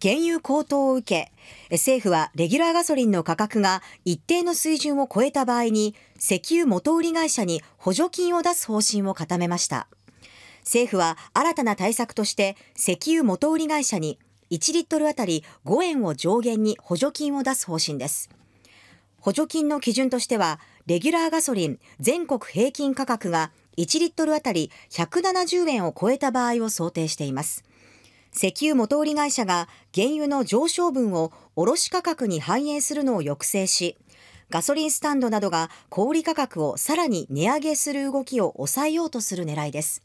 原油高騰を受け、政府はレギュラーガソリンの価格が一定の水準を超えた場合に、石油元売り会社に補助金を出す方針を固めました。政府は新たな対策として、石油元売り会社に1リットルあたり5円を上限に補助金を出す方針です。補助金の基準としては、レギュラーガソリン全国平均価格が1リットルあたり170円を超えた場合を想定しています。石油元売り会社が原油の上昇分を卸価格に反映するのを抑制しガソリンスタンドなどが小売価格をさらに値上げする動きを抑えようとする狙いです